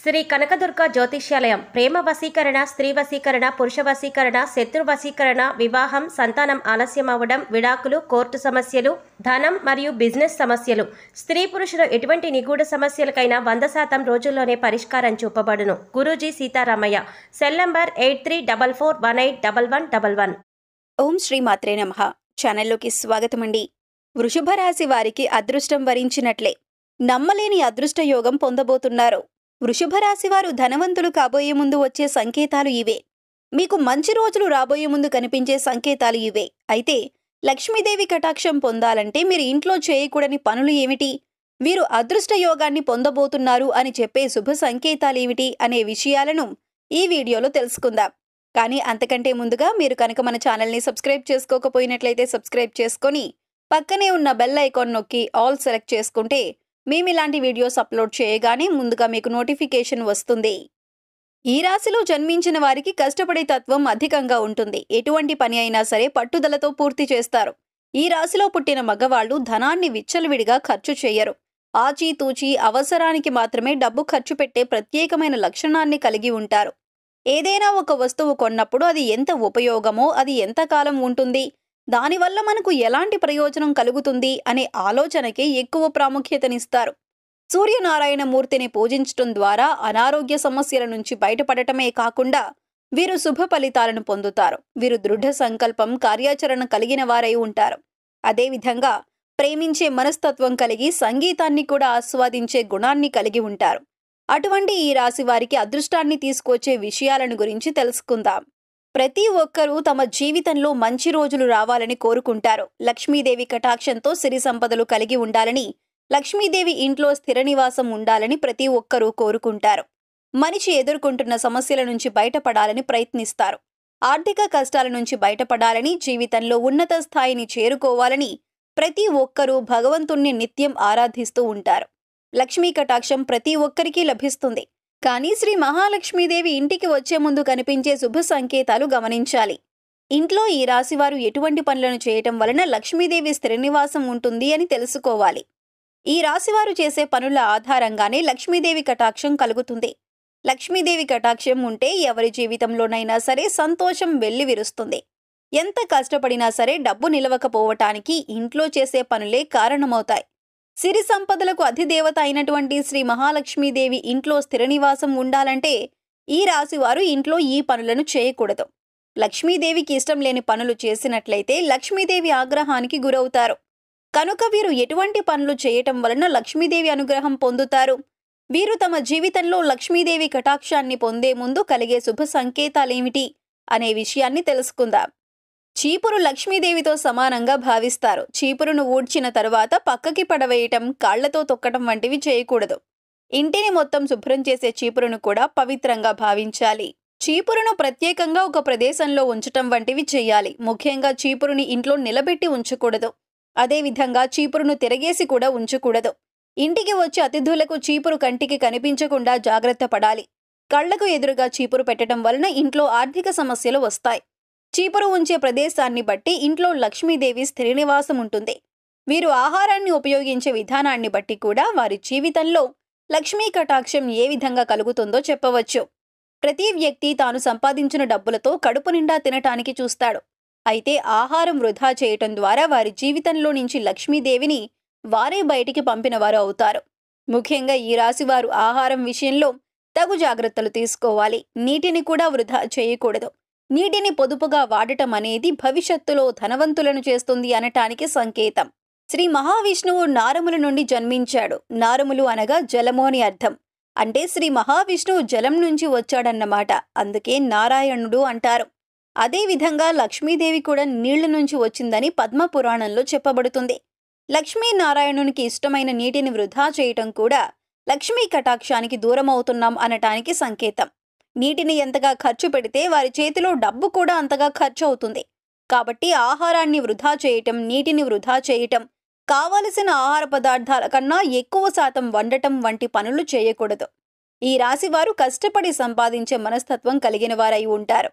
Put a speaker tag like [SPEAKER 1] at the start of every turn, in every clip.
[SPEAKER 1] శ్రీ కనకదుర్గ జ్యోతిష్యాలయం ప్రేమ వశీకరణ స్త్రీ వశీకరణ పురుష వశీకరణ శత్రు వశీకరణ వివాహం సంతానం ఆలస్యం అవ్వడం విడాకులు కోర్టు సమస్యలు ధనం మరియు బిజినెస్ సమస్యలు స్త్రీ పురుషుల ఎటువంటి నిగూఢ సమస్యలకైనా వంద శాతం రోజుల్లోనే పరిష్కారం చూపబడును Guruji Sitaramayya cell number eight three double four one eight double one double one ఓం శ్రీ మాత్రే నమ ఛానల్లోకి స్వాగతం అండి వృషభ రాశి వారికి అదృష్టం వరించినట్లే నమ్మలేని అదృష్ట యోగం పొందబోతున్నారు వృషభ రాశి వారు ధనవంతులు కాబోయే ముందు వచ్చే సంకేతాలు ఇవే మీకు మంచి రోజులు రాబోయే ముందు కనిపించే సంకేతాలు ఇవే అయితే లక్ష్మీదేవి కటాక్షం పొందాలంటే మీరు ఇంట్లో చేయకూడని పనులు ఏమిటి వీరు అదృష్ట యోగాన్ని పొందబోతున్నారు అని చెప్పే శుభ సంకేతాలేమిటి అనే విషయాలను ఈ వీడియోలో తెలుసుకుందాం కానీ అంతకంటే ముందుగా మీరు కనుక మన ఛానల్ని సబ్స్క్రైబ్ చేసుకోకపోయినట్లయితే సబ్స్క్రైబ్ చేసుకొని పక్కనే ఉన్న బెల్ ఐకాన్ నొక్కి ఆల్ సెలెక్ట్ చేసుకుంటే మేము ఇలాంటి వీడియోస్ అప్లోడ్ చేయగానే ముందుగా మీకు నోటిఫికేషన్ వస్తుంది ఈ రాశిలో జన్మించిన వారికి కష్టపడే తత్వం అధికంగా ఉంటుంది ఎటువంటి పని అయినా సరే పట్టుదలతో పూర్తి చేస్తారు ఈ రాశిలో పుట్టిన మగవాళ్లు ధనాన్ని విచ్చలవిడిగా ఖర్చు చేయరు ఆచితూచి అవసరానికి మాత్రమే డబ్బు ఖర్చు పెట్టే ప్రత్యేకమైన లక్షణాన్ని కలిగి ఉంటారు ఏదైనా ఒక వస్తువు కొన్నప్పుడు అది ఎంత ఉపయోగమో అది ఎంతకాలం ఉంటుంది దానివల్ల మనకు ఎలాంటి ప్రయోజనం కలుగుతుంది అనే ఆలోచనకే ఎక్కువ ప్రాముఖ్యతనిస్తారు సూర్యనారాయణ మూర్తిని పూజించటం ద్వారా అనారోగ్య సమస్యల నుంచి బయటపడటమే కాకుండా వీరు శుభ ఫలితాలను పొందుతారు వీరు దృఢ సంకల్పం కార్యాచరణ కలిగిన వారై ఉంటారు అదేవిధంగా ప్రేమించే మనస్తత్వం కలిగి సంగీతాన్ని కూడా ఆస్వాదించే గుణాన్ని కలిగి ఉంటారు అటువంటి ఈ రాశి వారికి అదృష్టాన్ని తీసుకొచ్చే విషయాలను గురించి తెలుసుకుందాం ప్రతి ఒక్కరూ తమ జీవితంలో మంచి రోజులు రావాలని కోరుకుంటారు లక్ష్మీదేవి కటాక్షంతో సిరి సంపదలు కలిగి ఉండాలని లక్ష్మీదేవి ఇంట్లో స్థిర నివాసం ఉండాలని ప్రతి ఒక్కరూ కోరుకుంటారు మనిషి ఎదుర్కొంటున్న సమస్యల నుంచి బయటపడాలని ప్రయత్నిస్తారు ఆర్థిక కష్టాల నుంచి బయటపడాలని జీవితంలో ఉన్నత స్థాయిని చేరుకోవాలని ప్రతి ఒక్కరూ భగవంతుణ్ణి నిత్యం ఆరాధిస్తూ ఉంటారు లక్ష్మీ కటాక్షం ప్రతి ఒక్కరికీ లభిస్తుంది కానీ శ్రీ మహాలక్ష్మీదేవి ఇంటికి వచ్చే ముందు కనిపించే శుభ సంకేతాలు గమనించాలి ఇంట్లో ఈ రాశివారు ఎటువంటి పనులను చేయటం వలన లక్ష్మీదేవి స్థిరనివాసం ఉంటుంది అని తెలుసుకోవాలి ఈ రాశివారు చేసే పనుల ఆధారంగానే లక్ష్మీదేవి కటాక్షం కలుగుతుంది లక్ష్మీదేవి కటాక్షం ఉంటే ఎవరి జీవితంలోనైనా సరే సంతోషం వెళ్ళి విరుస్తుంది ఎంత కష్టపడినా సరే డబ్బు నిలవకపోవటానికి ఇంట్లో చేసే పనులే కారణమవుతాయి సిరి సంపదలకు అధిదేవత అయినటువంటి శ్రీ మహాలక్ష్మీదేవి ఇంట్లో స్థిర నివాసం ఉండాలంటే ఈ రాశివారు ఇంట్లో ఈ పనులను చేయకూడదు లక్ష్మీదేవికి ఇష్టం లేని పనులు చేసినట్లయితే లక్ష్మీదేవి ఆగ్రహానికి గురవుతారు కనుక వీరు ఎటువంటి పనులు చేయటం వలన లక్ష్మీదేవి అనుగ్రహం పొందుతారు వీరు తమ జీవితంలో లక్ష్మీదేవి కటాక్షాన్ని పొందే ముందు కలిగే శుభ సంకేతాలేమిటి అనే విషయాన్ని తెలుసుకుందాం చీపురు లక్ష్మీదేవితో సమానంగా భావిస్తారు చీపురును ఊడ్చిన తరువాత పక్కకి పడవేయటం కాళ్లతో తొక్కటం వంటివి చేయకూడదు ఇంటిని మొత్తం శుభ్రం చేసే చీపురును కూడా పవిత్రంగా భావించాలి చీపురును ప్రత్యేకంగా ఒక ప్రదేశంలో ఉంచటం వంటివి చేయాలి ముఖ్యంగా చీపురుని ఇంట్లో నిలబెట్టి ఉంచకూడదు అదేవిధంగా చీపురును తిరగేసి కూడా ఉంచకూడదు ఇంటికి వచ్చే అతిథులకు చీపురు కంటికి కనిపించకుండా జాగ్రత్త పడాలి కళ్లకు ఎదురుగా చీపురు పెట్టడం వలన ఇంట్లో ఆర్థిక సమస్యలు వస్తాయి చీపురు ఉంచే ప్రదేశాన్ని బట్టి ఇంట్లో లక్ష్మీదేవి స్థిర నివాసం ఉంటుంది వీరు ఆహారాన్ని ఉపయోగించే విధానాన్ని బట్టి కూడా వారి జీవితంలో లక్ష్మీ కటాక్షం ఏ విధంగా కలుగుతుందో చెప్పవచ్చు ప్రతి వ్యక్తి తాను సంపాదించిన డబ్బులతో కడుపు నిండా తినటానికి చూస్తాడు అయితే ఆహారం వృధా చేయటం ద్వారా వారి జీవితంలో నుంచి లక్ష్మీదేవిని వారే బయటికి పంపిన వారు అవుతారు ముఖ్యంగా ఈ రాశివారు ఆహారం విషయంలో తగు జాగ్రత్తలు తీసుకోవాలి నీటిని కూడా వృధా చేయకూడదు నీటిని పొదుపుగా వాడటం అనేది భవిష్యత్తులో ధనవంతులను చేస్తుంది అనటానికి సంకేతం శ్రీ మహావిష్ణువు నారముల నుండి జన్మించాడు నారములు అనగా జలము అని అర్థం అంటే శ్రీ మహావిష్ణువు జలం నుంచి వచ్చాడన్నమాట అందుకే నారాయణుడు అంటారు అదేవిధంగా లక్ష్మీదేవి కూడా నీళ్ల నుంచి వచ్చిందని పద్మ పురాణంలో చెప్పబడుతుంది లక్ష్మీనారాయణునికి ఇష్టమైన నీటిని వృధా చేయటం కూడా లక్ష్మీ కటాక్షానికి దూరం అవుతున్నాం అనటానికి సంకేతం నీటిని ఎంతగా ఖర్చు పెడితే వారి చేతిలో డబ్బు కూడా అంతగా ఖర్చు అవుతుంది కాబట్టి ఆహారాన్ని వృధా చేయటం నీటిని వృధా చేయటం కావలసిన ఆహార పదార్థాల కన్నా ఎక్కువ శాతం వండటం వంటి పనులు చేయకూడదు ఈ రాశివారు కష్టపడి సంపాదించే మనస్తత్వం కలిగిన వారై ఉంటారు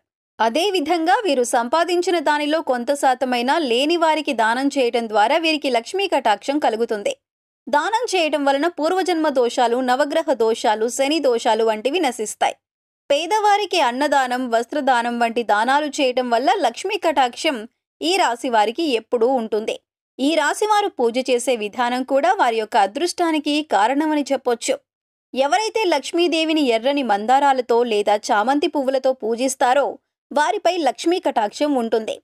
[SPEAKER 1] అదేవిధంగా వీరు సంపాదించిన దానిలో కొంత శాతమైనా లేని వారికి దానం చేయటం ద్వారా వీరికి లక్ష్మీ కటాక్షం కలుగుతుంది దానం చేయటం వలన పూర్వజన్మ దోషాలు నవగ్రహ దోషాలు శని దోషాలు వంటివి నశిస్తాయి పేదవారికి అన్నదానం వస్త్రదానం వంటి దానాలు చేయటం వల్ల లక్ష్మీ కటాక్షం ఈ రాశి వారికి ఎప్పుడూ ఉంటుంది ఈ రాశి వారు పూజ చేసే విధానం కూడా వారి యొక్క అదృష్టానికి కారణమని చెప్పొచ్చు ఎవరైతే లక్ష్మీదేవిని ఎర్రని మందారాలతో లేదా చామంతి పువ్వులతో పూజిస్తారో వారిపై లక్ష్మీ కటాక్షం ఉంటుంది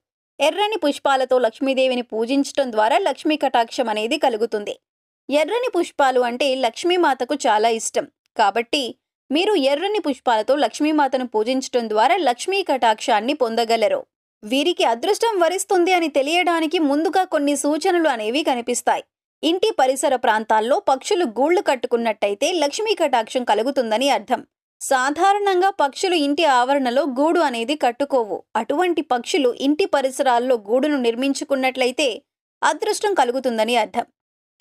[SPEAKER 1] ఎర్రని పుష్పాలతో లక్ష్మీదేవిని పూజించటం ద్వారా లక్ష్మీ కటాక్షం అనేది కలుగుతుంది ఎర్రని పుష్పాలు అంటే లక్ష్మీమాతకు చాలా ఇష్టం కాబట్టి మీరు ఎర్రని పుష్పాలతో లక్ష్మీమాతను పూజించడం ద్వారా లక్ష్మీ కటాక్షాన్ని పొందగలరు వీరికి అదృష్టం వరిస్తుంది అని తెలియడానికి ముందుగా కొన్ని సూచనలు అనేవి కనిపిస్తాయి ఇంటి పరిసర ప్రాంతాల్లో పక్షులు గూళ్లు కట్టుకున్నట్టయితే లక్ష్మీ కటాక్షం కలుగుతుందని అర్థం సాధారణంగా పక్షులు ఇంటి ఆవరణలో గూడు అనేది కట్టుకోవు అటువంటి పక్షులు ఇంటి పరిసరాల్లో గూడును నిర్మించుకున్నట్లయితే అదృష్టం కలుగుతుందని అర్థం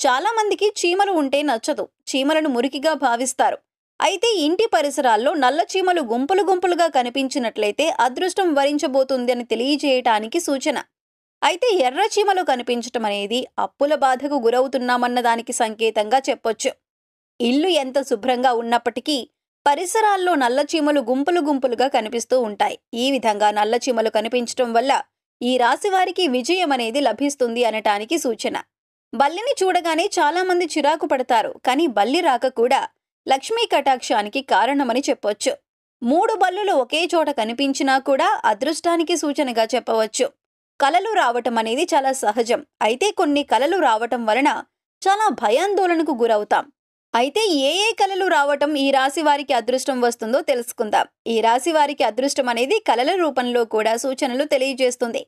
[SPEAKER 1] చాలామందికి చీమలు ఉంటే నచ్చదు చీమలను మురికిగా భావిస్తారు అయితే ఇంటి పరిసరాల్లో నల్లచీమలు గుంపులు గుంపులుగా కనిపించినట్లయితే అదృష్టం వరించబోతుంది అని తెలియజేయటానికి సూచన అయితే ఎర్రచీమలు కనిపించటం అనేది అప్పుల బాధకు గురవుతున్నామన్న దానికి సంకేతంగా చెప్పొచ్చు ఇల్లు ఎంత శుభ్రంగా ఉన్నప్పటికీ పరిసరాల్లో నల్లచీమలు గుంపులు గుంపులుగా కనిపిస్తూ ఉంటాయి ఈ విధంగా నల్లచీమలు కనిపించటం వల్ల ఈ రాశివారికి విజయం అనేది లభిస్తుంది అనటానికి సూచన బల్లిని చూడగానే చాలామంది చిరాకు పడతారు కానీ బల్లి రాక కూడా లక్ష్మీ కటాక్షానికి కారణమని చెప్పొచ్చు మూడు బల్లులు ఒకే చోట కనిపించినా కూడా అదృష్టానికి సూచనగా చెప్పవచ్చు కలలు రావటం అనేది చాలా సహజం అయితే కొన్ని కలలు రావటం వలన చాలా భయాందోళనకు గురవుతాం అయితే ఏ ఏ కలలు రావటం ఈ రాశి వారికి అదృష్టం వస్తుందో తెలుసుకుందాం ఈ రాశి వారికి అదృష్టం అనేది కలల రూపంలో కూడా సూచనలు తెలియజేస్తుంది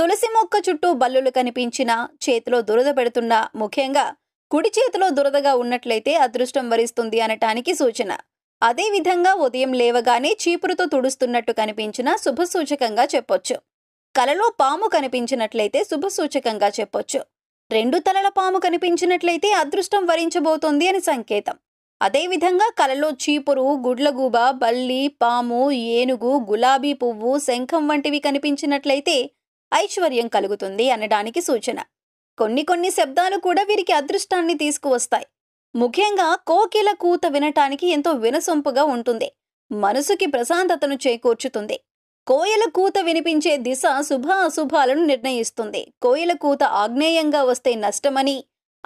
[SPEAKER 1] తులసి మొక్క చుట్టూ బల్లులు కనిపించినా చేతిలో దురద పెడుతున్నా ముఖ్యంగా కుడి చేతిలో దురదగా ఉన్నట్లయితే అదృష్టం వరిస్తుంది అనటానికి సూచన అదేవిధంగా ఉదయం లేవగానే చీపురుతో తుడుస్తున్నట్టు శుభ శుభసూచకంగా చెప్పొచ్చు కలలో పాము కనిపించినట్లయితే సూచకంగా చెప్పొచ్చు రెండు తలల పాము కనిపించినట్లయితే అదృష్టం వరించబోతోంది అని సంకేతం అదేవిధంగా కలలో చీపురు గుడ్లగూబ బల్లి పాము ఏనుగు గులాబీ పువ్వు శంఖం వంటివి కనిపించినట్లయితే ఐశ్వర్యం కలుగుతుంది అనడానికి సూచన కొన్ని కొన్ని శబ్దాలు కూడా వీరికి అదృష్టాన్ని తీసుకువస్తాయి ముఖ్యంగా కోకిల కూత వినటానికి ఎంతో వినసొంపుగా ఉంటుంది మనసుకి ప్రశాంతతను చేకూర్చుతుంది కోయల కూత వినిపించే దిశ శుభ అశుభాలను నిర్ణయిస్తుంది కోయల కూత ఆగ్నేయంగా వస్తే నష్టమని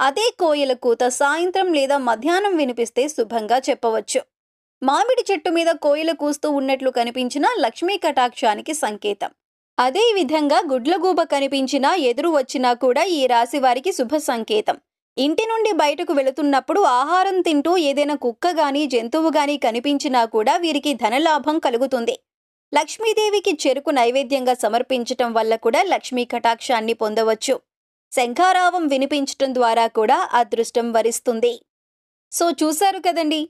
[SPEAKER 1] అదే కోయల కూత సాయంత్రం లేదా మధ్యాహ్నం వినిపిస్తే శుభంగా చెప్పవచ్చు మామిడి చెట్టు మీద కోయలు కూస్తూ ఉన్నట్లు కనిపించిన లక్ష్మీ కటాక్షానికి సంకేతం అదేవిధంగా గుడ్లగూబ కనిపించినా ఎదురు వచ్చినా కూడా ఈ రాశి వారికి శుభ సంకేతం ఇంటి నుండి బయటకు వెళుతున్నప్పుడు ఆహారం తింటూ ఏదైనా కుక్క గాని జంతువు గాని కనిపించినా కూడా వీరికి ధనలాభం కలుగుతుంది లక్ష్మీదేవికి చెరుకు నైవేద్యంగా సమర్పించటం వల్ల కూడా లక్ష్మీ కటాక్షాన్ని పొందవచ్చు శంఖారావం వినిపించటం ద్వారా కూడా అదృష్టం వరిస్తుంది సో చూశారు కదండి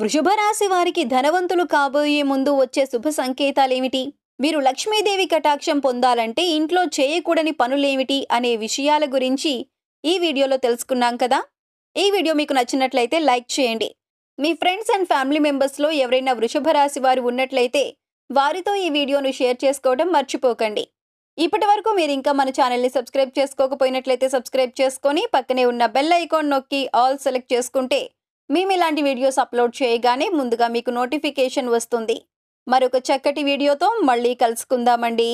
[SPEAKER 1] వృషభ రాశి వారికి ధనవంతులు కాబోయే ముందు వచ్చే శుభ సంకేతాలేమిటి మీరు లక్ష్మీదేవి కటాక్షం పొందాలంటే ఇంట్లో చేయకూడని పనులేమిటి అనే విషయాల గురించి ఈ వీడియోలో తెలుసుకున్నాం కదా ఈ వీడియో మీకు నచ్చినట్లయితే లైక్ చేయండి మీ ఫ్రెండ్స్ అండ్ ఫ్యామిలీ మెంబర్స్లో ఎవరైనా వృషభ రాశి వారు ఉన్నట్లయితే వారితో ఈ వీడియోను షేర్ చేసుకోవడం మర్చిపోకండి ఇప్పటి వరకు మీరు ఇంకా మన ఛానల్ని సబ్స్క్రైబ్ చేసుకోకపోయినట్లయితే సబ్స్క్రైబ్ చేసుకొని పక్కనే ఉన్న బెల్ ఐకాన్ నొక్కి ఆల్ సెలెక్ట్ చేసుకుంటే మేము ఇలాంటి వీడియోస్ అప్లోడ్ చేయగానే ముందుగా మీకు నోటిఫికేషన్ వస్తుంది మరొక చక్కటి వీడియోతో మళ్ళీ కలుసుకుందామండి